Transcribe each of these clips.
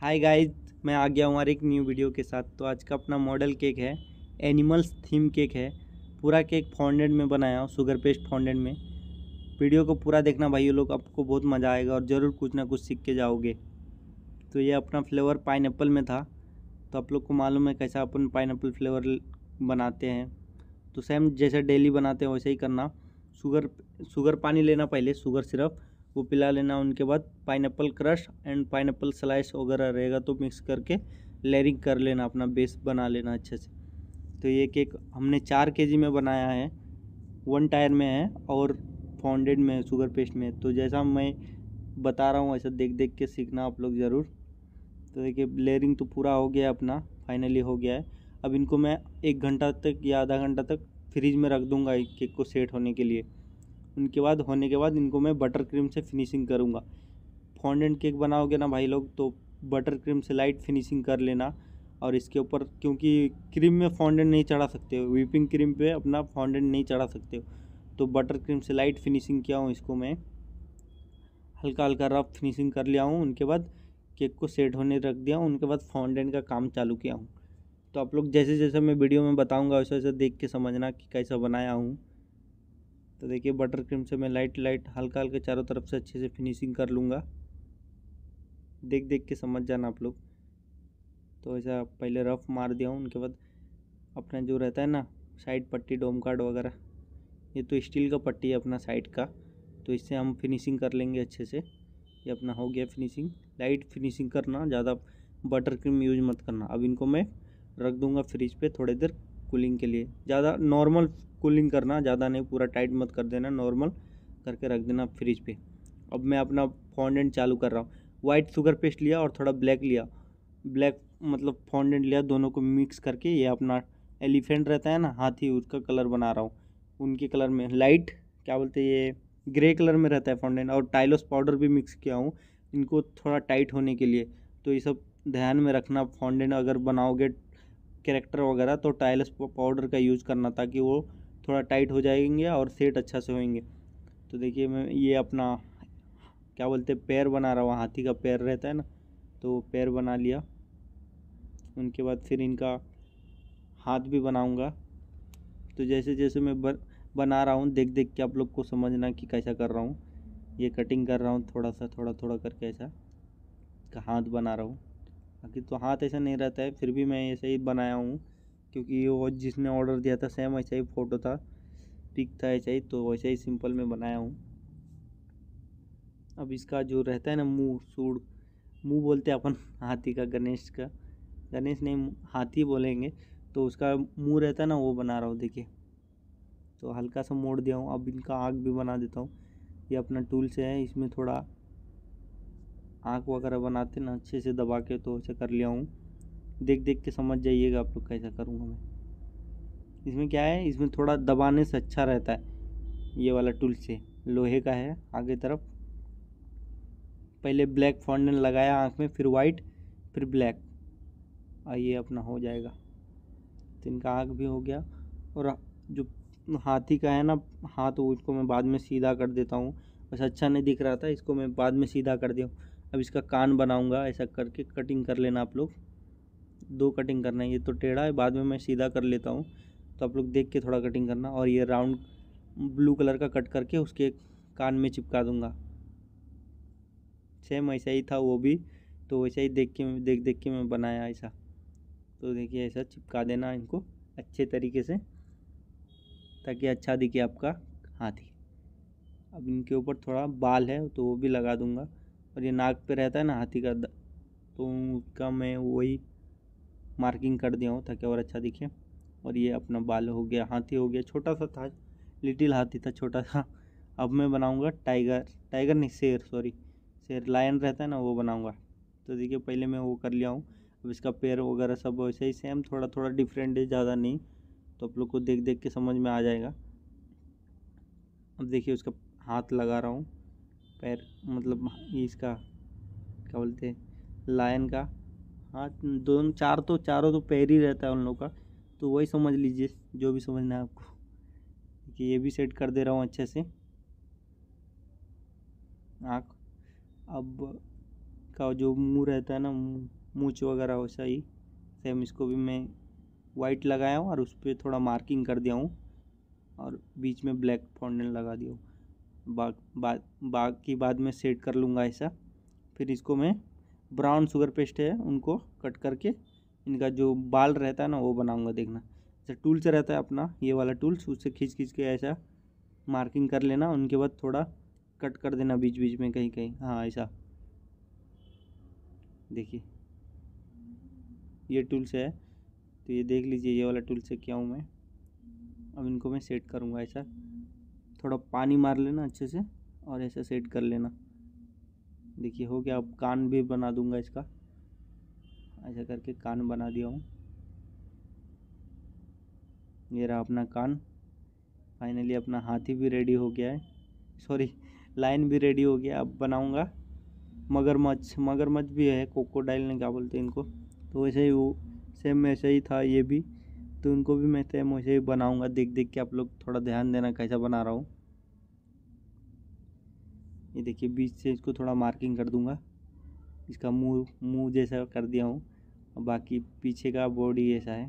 hi guys मैं आ गया हूँ और एक न्यू वीडियो के साथ तो आज का अपना मॉडल केक है एनिमल्स थीम केक है पूरा केक फॉन्डेंट में बनाया हूँ शुगर पेस्ट फॉन्डेंट में वीडियो को पूरा देखना भाई लोग आपको बहुत मज़ा आएगा और ज़रूर कुछ ना कुछ सीख के जाओगे तो ये अपना फ्लेवर पाइन में था तो आप लोग को मालूम है कैसा अपन पाइन फ्लेवर बनाते हैं तो सेम जैसे डेली बनाते हैं वैसे ही करना शुगर शुगर पानी लेना पहले शुगर सिरप वो पिला लेना उनके बाद pineapple crush and pineapple slice वगैरह रहेगा तो मिक्स करके लेयरिंग कर लेना अपना बेस बना लेना अच्छे से तो ये केक हमने चार के जी में बनाया है वन टायर में है और फाउंडेड में है शुगर पेस्ट में तो जैसा मैं बता रहा हूँ ऐसा देख देख के सीखना आप लोग ज़रूर तो देखिए लेयरिंग तो पूरा हो गया अपना फाइनली हो गया है अब इनको मैं एक घंटा तक या आधा घंटा तक फ्रिज में रख दूँगा केक को सेट होने के लिए उनके बाद होने के बाद इनको मैं बटर क्रीम से फिनिशिंग करूँगा फॉन्डेंट केक बनाओगे ना भाई लोग तो बटर क्रीम से लाइट फिनिशिंग कर लेना और इसके ऊपर क्योंकि क्रीम में फॉन्डेंट नहीं चढ़ा सकते हो व्हीपिंग क्रीम पे अपना फॉन्डेंट नहीं चढ़ा सकते हो तो बटर क्रीम से लाइट फिनिशिंग किया हूँ इसको मैं हल्का हल्का रफ फिनिशिंग कर लिया हूँ उनके बाद केक को सेट होने रख दिया हूँ उनके बाद फॉन्डेंट का काम चालू किया हूँ तो आप लोग जैसे जैसे मैं वीडियो में बताऊँगा वैसे वैसे देख के समझना कि कैसा बनाया हूँ तो देखिए बटर क्रीम से मैं लाइट लाइट हल्का हल्का चारों तरफ से अच्छे से फिनिशिंग कर लूँगा देख देख के समझ जाना आप लोग तो ऐसा पहले रफ मार दिया हूँ उनके बाद अपना जो रहता है ना साइड पट्टी डोम कार्ड वगैरह ये तो स्टील का पट्टी है अपना साइड का तो इससे हम फिनिशिंग कर लेंगे अच्छे से ये अपना हो गया फिनिशिंग लाइट फिनिशिंग करना ज़्यादा बटर क्रीम यूज मत करना अब इनको मैं रख दूँगा फ्रिज पे थोड़ी देर कूलिंग के लिए ज़्यादा नॉर्मल कूलिंग करना ज़्यादा नहीं पूरा टाइट मत कर देना नॉर्मल करके रख देना फ्रिज पे अब मैं अपना फॉन्डेंट चालू कर रहा हूँ वाइट शुगर पेस्ट लिया और थोड़ा ब्लैक लिया ब्लैक मतलब फॉन्डेंट लिया दोनों को मिक्स करके ये अपना एलिफेंट रहता है ना हाथी उसका कलर बना रहा हूँ उनके कलर में लाइट क्या बोलते हैं ये ग्रे कलर में रहता है फॉन्डेंट और टाइलोस पाउडर भी मिक्स किया हूँ इनको थोड़ा टाइट होने के लिए तो ये सब ध्यान में रखना फॉन्डेंट अगर बनाओगे करेक्टर वगैरह तो टाइल्स पाउडर का यूज़ करना ताकि वो थोड़ा टाइट हो जाएंगे और सेट अच्छा से होंगे तो देखिए मैं ये अपना क्या बोलते हैं पैर बना रहा हूँ हाथी का पैर रहता है ना तो पैर बना लिया उनके बाद फिर इनका हाथ भी बनाऊँगा तो जैसे जैसे मैं बन, बना रहा हूँ देख देख के आप लोग को समझना कि कैसा कर रहा हूँ ये कटिंग कर रहा हूँ थोड़ा सा थोड़ा थोड़ा करके ऐसा का हाथ बना रहा हूँ बाकी तो हाथ ऐसा नहीं रहता है फिर भी मैं ऐसे ही बनाया हूँ क्योंकि वो जिसने ऑर्डर दिया था सेम ऐसा ही फ़ोटो था पिक था ऐसा ही तो वैसे ही सिंपल में बनाया हूँ अब इसका जो रहता है ना मुँह सूढ़ मुँह बोलते हैं अपन हाथी का गणेश का गणेश नहीं हाथी बोलेंगे तो उसका मुँह रहता है ना वो बना रहा हूँ देखिए तो हल्का सा मोड़ दिया हूँ अब इनका आग भी बना देता हूँ ये अपना टूल से है इसमें थोड़ा आँख वगैरह बनाते ना अच्छे से दबा के तो ऐसे कर लिया हूँ देख देख के समझ जाइएगा आप लोग कैसा करूँगा मैं इसमें क्या है इसमें थोड़ा दबाने से अच्छा रहता है ये वाला टूल से लोहे का है आगे तरफ पहले ब्लैक फॉन्डन लगाया आँख में फिर वाइट फिर ब्लैक और ये अपना हो जाएगा तो इनका आँख भी हो गया और जो हाथी का है ना हाथ उसको मैं बाद में सीधा कर देता हूँ बस अच्छा नहीं दिख रहा था इसको मैं बाद में सीधा कर दिया अब इसका कान बनाऊंगा ऐसा करके कटिंग कर लेना आप लोग दो कटिंग करना है ये तो टेढ़ा है बाद में मैं सीधा कर लेता हूँ तो आप लोग देख के थोड़ा कटिंग करना और ये राउंड ब्लू कलर का कट करके उसके कान में चिपका दूँगा सेम ऐसा ही था वो भी तो वैसा ही देख के देख देख के मैं बनाया ऐसा तो देखिए ऐसा चिपका देना इनको अच्छे तरीके से ताकि अच्छा दिखे आपका हाथी अब इनके ऊपर थोड़ा बाल है तो वो भी लगा दूँगा और ये नाक पे रहता है ना हाथी का तो उनका मैं वही मार्किंग कर दिया हूँ ताकि और अच्छा दिखे और ये अपना बाल हो गया हाथी हो गया छोटा सा था लिटिल हाथी था छोटा सा अब मैं बनाऊँगा टाइगर टाइगर नहीं शेर सॉरी शेर लायन रहता है ना वो बनाऊँगा तो देखिए पहले मैं वो कर लिया हूँ अब इसका पैर वगैरह सब वैसे ही सेम थोड़ा थोड़ा डिफरेंट है ज़्यादा नहीं तो आप लोग को देख देख के समझ में आ जाएगा अब देखिए उसका हाथ लगा रहा हूँ पैर मतलब इसका क्या बोलते हैं लायन का हाँ दोनों चार तो चारों तो पैर ही रहता है उन लोग का तो वही समझ लीजिए जो भी समझना है आपको कि ये भी सेट कर दे रहा हूँ अच्छे से आँख अब का जो मुंह रहता है ना मूछ वगैरह वैसा ही सेम इसको भी मैं वाइट लगाया हूँ और उस पर थोड़ा मार्किंग कर दिया हूँ और बीच में ब्लैक फाउंडेन लगा दिया हूँ बाग बाद बाग बाद में सेट कर लूँगा ऐसा फिर इसको मैं ब्राउन शुगर पेस्ट है उनको कट करके इनका जो बाल रहता है ना वो बनाऊँगा देखना जैसे टूल से रहता है अपना ये वाला टूल्स उससे खींच खींच के ऐसा मार्किंग कर लेना उनके बाद थोड़ा कट कर देना बीच बीच में कहीं कहीं हाँ ऐसा देखिए ये टूल्स है तो ये देख लीजिए ये वाला टूल्स से क्या हूँ मैं अब इनको मैं सेट करूँगा ऐसा थोड़ा पानी मार लेना अच्छे से और ऐसे सेट कर लेना देखिए हो गया अब कान भी बना दूंगा इसका ऐसा करके कान बना दिया हूँ ये रहा अपना कान फाइनली अपना हाथी भी रेडी हो गया है सॉरी लाइन भी रेडी हो गया अब बनाऊँगा मगरमच्छ मगरमच्छ भी है कोकोडाइल ने क्या बोलते हैं इनको तो वैसे ही वो सेम वैसे ही था ये भी तो इनको भी मैं सेम वैसे ही बनाऊँगा देख देख के आप लोग थोड़ा ध्यान देना कैसा बना रहा हूँ ये देखिए बीच से इसको थोड़ा मार्किंग कर दूंगा इसका मुंह मुंह जैसा कर दिया हूँ और बाकी पीछे का बॉडी ऐसा है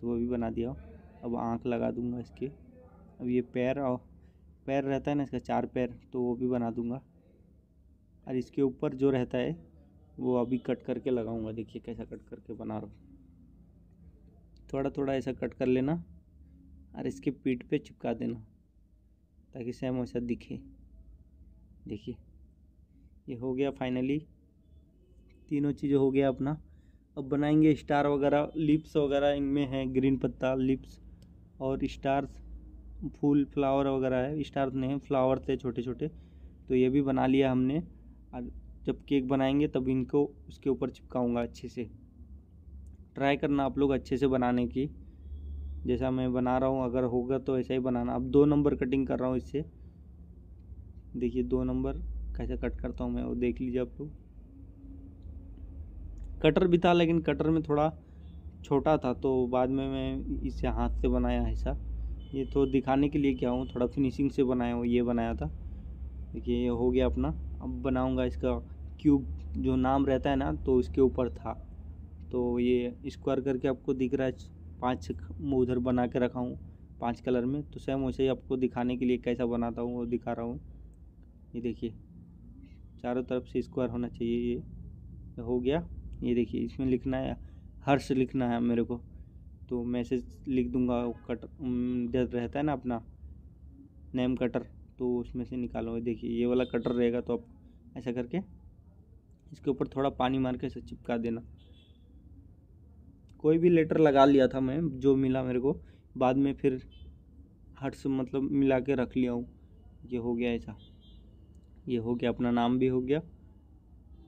तो वो भी बना दिया हूँ अब आँख लगा दूंगा इसके अब ये पैर और पैर रहता है ना इसका चार पैर तो वो भी बना दूंगा और इसके ऊपर जो रहता है वो अभी कट करके लगाऊंगा देखिए कैसा कट करके बना रहा हूँ थोड़ा थोड़ा ऐसा कट कर लेना और इसके पीठ पे चिपका देना ताकि सेम वैसा दिखे देखिए ये हो गया फाइनली तीनों चीज़ हो गया अपना अब बनाएंगे स्टार वगैरह लिप्स वगैरह इनमें है ग्रीन पत्ता लिप्स और स्टार्स फूल फ्लावर वगैरह है स्टार्स नहीं फ्लावर थे छोटे छोटे तो ये भी बना लिया हमने और जब केक बनाएंगे तब इनको उसके ऊपर चिपकाऊंगा अच्छे से ट्राई करना आप लोग अच्छे से बनाने की जैसा मैं बना रहा हूँ अगर होगा तो ऐसा ही बनाना अब दो नंबर कटिंग कर रहा हूँ इससे देखिए दो नंबर कैसे कट करता हूँ मैं वो देख लीजिए आप लोग कटर भी था लेकिन कटर में थोड़ा छोटा था तो बाद में मैं इसे हाथ से बनाया ऐसा ये तो दिखाने के लिए क्या हूँ थोड़ा फिनिशिंग से बनाया हूँ ये बनाया था देखिए ये हो गया अपना अब बनाऊँगा इसका क्यूब जो नाम रहता है ना तो इसके ऊपर था तो ये स्क्वायर करके आपको दिख रहा है पाँच उधर बना के रखा हूँ पाँच कलर में तो सेम वैसे ही आपको दिखाने के लिए कैसा बनाता हूँ वो दिखा रहा हूँ ये देखिए चारों तरफ से स्क्वायर होना चाहिए ये हो गया ये देखिए इसमें लिखना है हर्ष लिखना है मेरे को तो मैसेज लिख दूंगा कट जब रहता है ना अपना नेम कटर तो उसमें से निकालो देखिए ये वाला कटर रहेगा तो आप ऐसा करके इसके ऊपर थोड़ा पानी मार के इसे चिपका देना कोई भी लेटर लगा लिया था मैं जो मिला मेरे को बाद में फिर हर्ष मतलब मिला के रख लिया हूँ ये हो गया ऐसा ये हो गया अपना नाम भी हो गया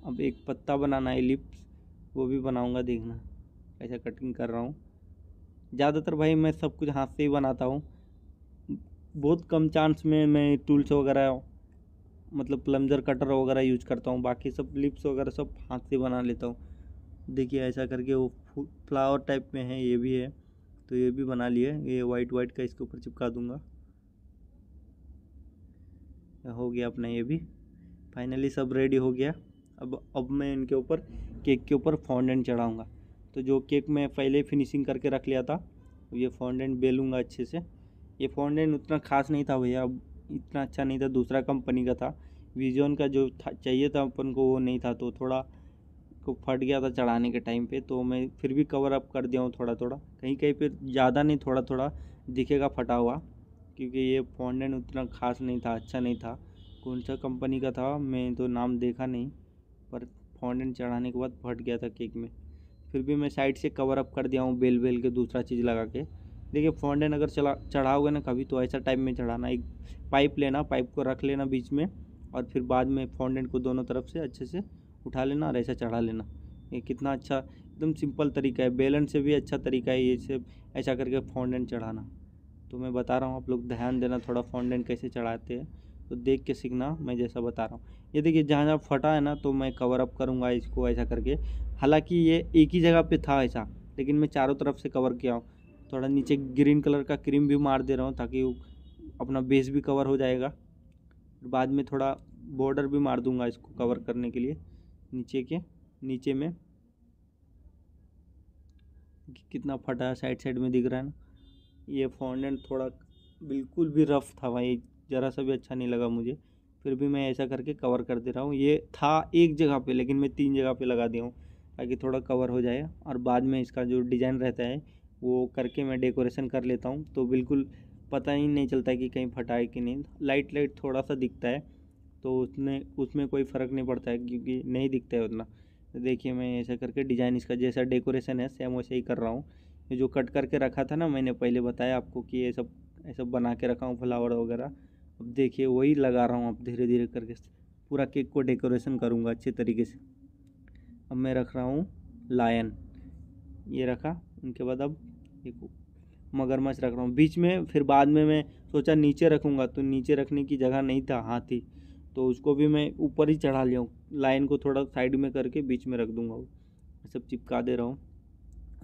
अब एक पत्ता बनाना है लिप्स वो भी बनाऊंगा देखना ऐसा कटिंग कर रहा हूँ ज़्यादातर भाई मैं सब कुछ हाथ से ही बनाता हूँ बहुत कम चांस में मैं टूल्स वगैरह मतलब प्लम्जर कटर वगैरह यूज करता हूँ बाकी सब लिप्स वगैरह सब हाथ से बना लेता हूँ देखिए ऐसा करके वो फ्लावर टाइप में है ये भी है तो ये भी बना लिए ये वाइट वाइट का इसके ऊपर चिपका दूंगा हो गया अपना ये भी फाइनली सब रेडी हो गया अब अब मैं इनके ऊपर केक के ऊपर फाउंडेंट चढ़ाऊँगा तो जो केक मैं पहले फिनिशिंग करके रख लिया था ये फाउंडेंट बेलूँगा अच्छे से ये फाउंडेंट उतना खास नहीं था भैया अब इतना अच्छा नहीं था दूसरा कंपनी का था विजोन का जो था चाहिए था अपन को वो नहीं था तो थोड़ा को फट गया था चढ़ाने के टाइम पे तो मैं फिर भी कवर अप कर दिया हूँ थोड़ा थोड़ा कहीं कहीं पे ज़्यादा नहीं थोड़ा थोड़ा दिखेगा फटा हुआ क्योंकि ये फॉन्डेंट उतना ख़ास नहीं था अच्छा नहीं था कौन सा कंपनी का था मैं तो नाम देखा नहीं पर फॉन्डेंट चढ़ाने के बाद फट गया था केक में फिर भी मैं साइड से कवर अप कर दिया हूँ बेल बेल के दूसरा चीज़ लगा के देखिए फॉन्डेंट अगर चला चढ़ाओगे ना कभी तो ऐसा टाइप में चढ़ाना एक पाइप लेना पाइप को रख लेना बीच में और फिर बाद में फॉन्डेंट को दोनों तरफ से अच्छे से उठा लेना और ऐसा चढ़ा लेना ये कितना अच्छा एकदम सिंपल तरीका है बेलन से भी अच्छा तरीका है ये सब ऐसा करके फॉन्डेंट चढ़ाना तो मैं बता रहा हूँ आप लोग ध्यान देना थोड़ा फाउंडेंट कैसे चढ़ाते हैं तो देख के सीखना मैं जैसा बता रहा हूँ ये देखिए जहाँ जहाँ फटा है ना तो मैं कवर अप करूँगा इसको ऐसा करके हालाँकि ये एक ही जगह पर था ऐसा लेकिन मैं चारों तरफ से कवर किया हूँ थोड़ा नीचे ग्रीन कलर का क्रीम भी मार दे रहा हूँ ताकि अपना बेस भी कवर हो जाएगा बाद में थोड़ा बॉर्डर भी मार दूंगा इसको कवर करने के लिए नीचे के नीचे में कितना फटा साइड साइड में दिख रहा है ना ये फॉन्डेंट थोड़ा बिल्कुल भी रफ़ था भाई ज़रा सा भी अच्छा नहीं लगा मुझे फिर भी मैं ऐसा करके कवर कर दे रहा हूँ ये था एक जगह पे लेकिन मैं तीन जगह पे लगा दिया हूँ ताकि थोड़ा कवर हो जाए और बाद में इसका जो डिज़ाइन रहता है वो करके मैं डेकोरेशन कर लेता हूँ तो बिल्कुल पता ही नहीं चलता कि कहीं फटा है कि नहीं लाइट लाइट थोड़ा सा दिखता है तो उसने उसमें कोई फ़र्क नहीं पड़ता है क्योंकि नहीं दिखता है उतना तो देखिए मैं ऐसा करके डिज़ाइन इसका जैसा डेकोरेशन है सेम वैसे ही कर रहा हूँ ये जो कट करके रखा था ना मैंने पहले बताया आपको कि ये सब ये सब बना के रखा हूँ फ्लावर वगैरह अब देखिए वही लगा रहा हूँ अब धीरे धीरे करके पूरा केक को डेकोरेशन करूँगा अच्छे तरीके से अब मैं रख रहा हूँ लायन ये रखा उनके बाद अब एक मगरमच्छ रख रहा हूँ बीच में फिर बाद में मैं सोचा नीचे रखूँगा तो नीचे रखने की जगह नहीं था हाथी तो उसको भी मैं ऊपर ही चढ़ा लिया हूँ लाइन को थोड़ा साइड में करके बीच में रख दूँगा वो सब चिपका दे रहा हूँ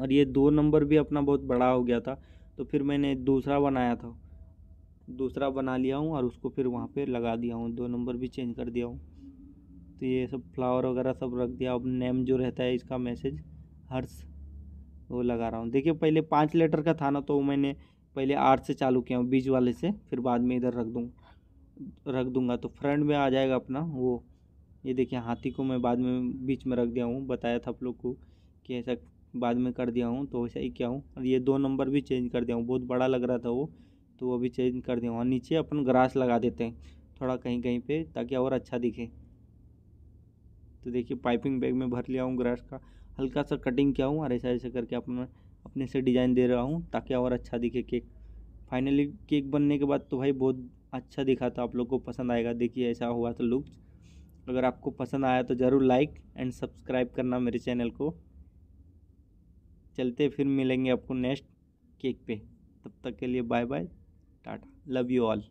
और ये दो नंबर भी अपना बहुत बड़ा हो गया था तो फिर मैंने दूसरा बनाया था दूसरा बना लिया हूँ और उसको फिर वहाँ पे लगा दिया हूँ दो नंबर भी चेंज कर दिया हूँ तो ये सब फ्लावर वगैरह सब रख दिया अब नेम जो रहता है इसका मैसेज हर्ष वो लगा रहा हूँ देखिए पहले पाँच लेटर का था ना तो मैंने पहले आठ से चालू किया हूँ बीच वाले से फिर बाद में इधर रख दूँगा रख दूँगा तो फ्रंट में आ जाएगा अपना वो ये देखिए हाथी को मैं बाद में बीच में रख दिया हूँ बताया था आप लोग को कि ऐसा बाद में कर दिया हूँ तो वैसा ही क्या हूँ और ये दो नंबर भी चेंज कर दिया हूँ बहुत बड़ा लग रहा था वो तो वो भी चेंज कर दिया हूँ और नीचे अपन ग्रास लगा देते हैं थोड़ा कहीं कहीं पे ताकि और अच्छा दिखे तो देखिए पाइपिंग बैग में भर लिया हूँ ग्रास का हल्का सा कटिंग किया हूँ और ऐसा ऐसा करके अपना अपने से डिज़ाइन दे रहा हूँ ताकि और अच्छा दिखे केक फाइनली केक बनने के बाद तो भाई बहुत अच्छा दिखा था आप लोग को पसंद आएगा देखिए ऐसा हुआ था लुक अगर आपको पसंद आया तो ज़रूर लाइक एंड सब्सक्राइब करना मेरे चैनल को चलते फिर मिलेंगे आपको नेक्स्ट केक पे तब तक के लिए bye bye tata love you all